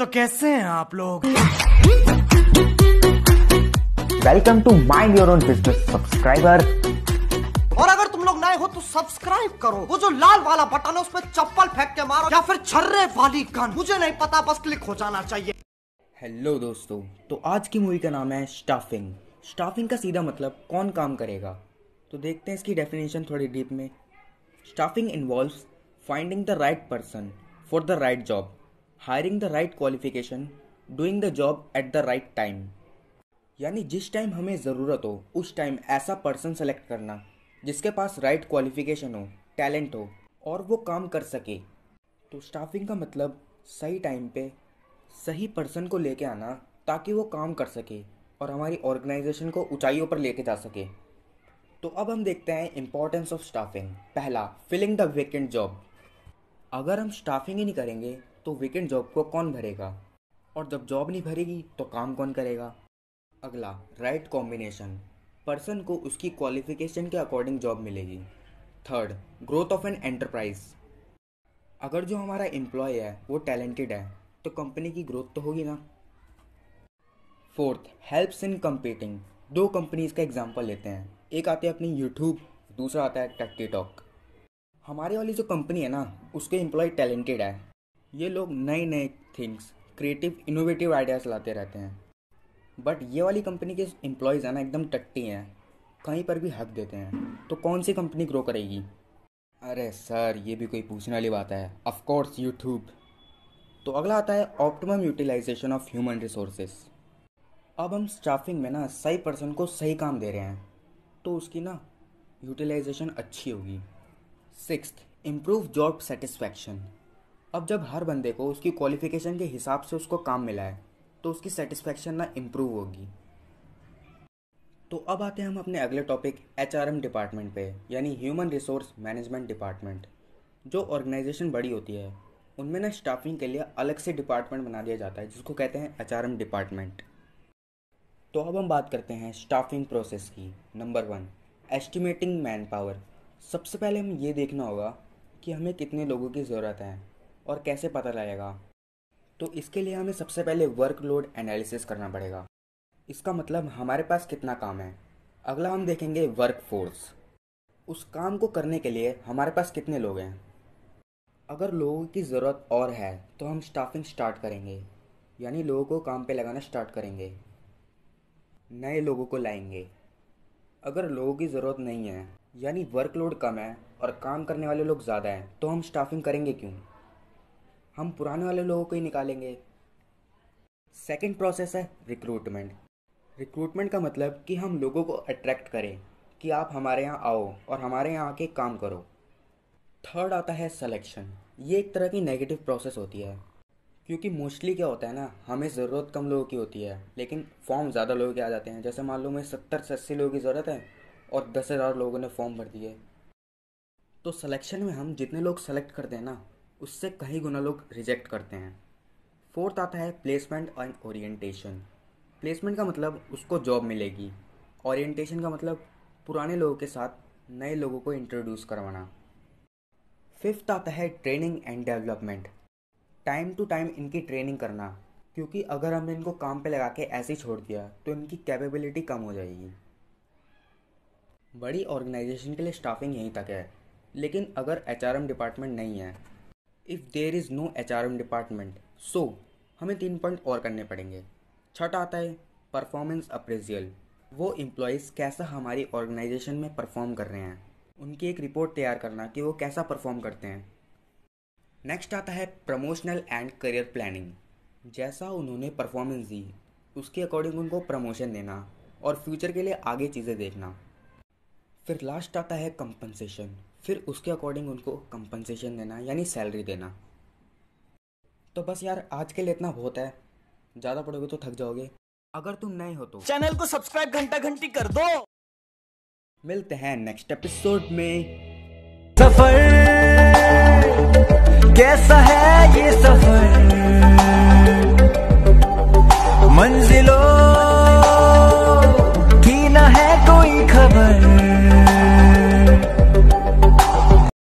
तो कैसे हैं आप लोग welcome to mind your own business subscriber और अगर तुम लोग नए हो तो सब्सक्राइब करो वो जो लाल वाला बटन है उसमें चप्पल फेंक के मारो या फिर छर्रे वाली गन मुझे नहीं पता बस क्लिक हो जाना चाहिए हेलो दोस्तों तो आज की मूवी का नाम है स्टाफिंग स्टाफिंग का सीधा मतलब कौन काम करेगा तो देखते हैं इसकी डेफिनेशन थोड़ी डीप में staffing involve finding the right person for the right job hiring the right qualification doing the job at the right time यानी जिस टाइम हमें ज़रूरत हो उस टाइम ऐसा पर्सन सेलेक्ट करना जिसके पास राइट क्वालिफिकेशन हो टैलेंट हो और वो काम कर सके तो स्टाफिंग का मतलब सही टाइम पे सही पर्सन को लेके आना ताकि वो काम कर सके और हमारी ऑर्गेनाइजेशन को ऊंचाइयों पर लेके जा सके तो अब हम देखते हैं इम्पोर्टेंस ऑफ स्टाफिंग पहला फिलिंग द वेकेंट जॉब अगर हम स्टाफिंग ही नहीं करेंगे तो वेकेंट जॉब को कौन भरेगा और जब जॉब नहीं भरेगी तो काम कौन करेगा अगला राइट कॉम्बिनेशन पर्सन को उसकी क्वालिफिकेशन के अकॉर्डिंग जॉब मिलेगी third growth of an enterprise अगर जो हमारा एम्प्लॉय है वो टैलेंटेड है तो कंपनी की ग्रोथ तो होगी ना फोर्थ हेल्प्स इन कंपीटिंग दो कंपनीज का एग्जांपल लेते हैं एक आती है अपनी यूट्यूब दूसरा आता है टिकटॉक हमारे वाली जो कंपनी है ना उसके एम्प्लॉय टैलेंटेड है ये लोग नए नए थिंग्स क्रिएटिव इनोवेटिव आइडियाज़ लाते रहते हैं बट ये वाली कंपनी के एम्प्लॉयज़ हैं ना एकदम टट्टी हैं कहीं पर भी हक देते हैं तो कौन सी कंपनी ग्रो करेगी अरे सर ये भी कोई पूछने वाली बात है ऑफकोर्स यूट्यूब तो अगला आता है optimum utilisation of human resources अब हम स्टाफिंग में ना सही पर्सन को सही काम दे रहे हैं तो उसकी ना यूटिलाइजेशन अच्छी होगी सिक्स इम्प्रूव जॉब सेटिस्फैक्शन अब जब हर बंदे को उसकी क्वालिफ़िकेशन के हिसाब से उसको काम मिला है तो उसकी सेटिस्फेक्शन ना इम्प्रूव होगी तो अब आते हैं हम अपने अगले टॉपिक एच डिपार्टमेंट पे यानी ह्यूमन रिसोर्स मैनेजमेंट डिपार्टमेंट जो ऑर्गेनाइजेशन बड़ी होती है उनमें ना स्टाफिंग के लिए अलग से डिपार्टमेंट बना दिया जाता है जिसको कहते हैं एच डिपार्टमेंट तो अब हम बात करते हैं स्टाफिंग प्रोसेस की number one estimating manpower सबसे पहले हमें ये देखना होगा कि हमें कितने लोगों की ज़रूरत है और कैसे पता लगेगा तो इसके लिए हमें सबसे पहले वर्कलोड एनालिसिस करना पड़ेगा इसका मतलब हमारे पास कितना काम है अगला हम देखेंगे वर्क फोर्स उस काम को करने के लिए हमारे पास कितने लोग हैं अगर लोगों की ज़रूरत और है तो हम स्टाफिंग स्टार्ट करेंगे यानी लोगों को काम पे लगाना स्टार्ट करेंगे नए लोगों को लाएंगे अगर लोगों की ज़रूरत नहीं है यानी वर्कलोड कम है और काम करने वाले लोग ज़्यादा हैं तो हम स्टाफिंग करेंगे क्यों हम पुराने वाले लोगों को ही निकालेंगे सेकेंड प्रोसेस है रिक्रूटमेंट रिक्रूटमेंट का मतलब कि हम लोगों को अट्रैक्ट करें कि आप हमारे यहाँ आओ और हमारे यहाँ आके काम करो थर्ड आता है सिलेक्शन ये एक तरह की नेगेटिव प्रोसेस होती है क्योंकि मोस्टली क्या होता है ना हमें ज़रूरत कम लोगों की होती है लेकिन फॉर्म ज़्यादा लोगों के आ जाते हैं जैसे मान लो मैं सत्तर से अस्सी लोगों की ज़रूरत है और दस हज़ार लोगों ने फॉर्म भर दिए तो सिलेक्शन में हम जितने लोग सेलेक्ट करते हैं ना उससे कई गुना लोग रिजेक्ट करते हैं फोर्थ आता है प्लेसमेंट एंड ओरिएंटेशन प्लेसमेंट का मतलब उसको जॉब मिलेगी ओरिएंटेशन का मतलब पुराने लोगों के साथ नए लोगों को इंट्रोड्यूस करवाना फिफ्थ आता है training and development time to time इनकी ट्रेनिंग करना क्योंकि अगर हमने इनको काम पे लगा के ऐसे ही छोड़ दिया तो इनकी कैपेबिलिटी कम हो जाएगी बड़ी ऑर्गेनाइजेशन के लिए स्टाफिंग यहीं तक है लेकिन अगर एच डिपार्टमेंट नहीं है if there is no H R M department so हमें तीन पॉइंट और करने पड़ेंगे छठा आता है परफॉर्मेंस अप्रेजियल वो एम्प्लॉयज़ कैसा हमारी ऑर्गेनाइजेशन में परफॉर्म कर रहे हैं उनकी एक रिपोर्ट तैयार करना कि वो कैसा परफॉर्म करते हैं नेक्स्ट आता है प्रमोशनल एंड करियर प्लानिंग जैसा उन्होंने परफॉर्मेंस दी उसके अकॉर्डिंग उनको प्रमोशन देना और फ्यूचर के लिए आगे चीज़ें देखना फिर लास्ट आता है कंपनसेशन फिर उसके अकॉर्डिंग उनको कंपनसेशन देना यानी सैलरी देना तो बस यार आज के लिए इतना बहुत है ज़्यादा पढ़ोगे तो थक जाओगे अगर तुम नए हो तो चैनल को सब्सक्राइब घंटा घंटी कर दो मिलते हैं नेक्स्ट एपिसोड में सफर कैसा है ये सफर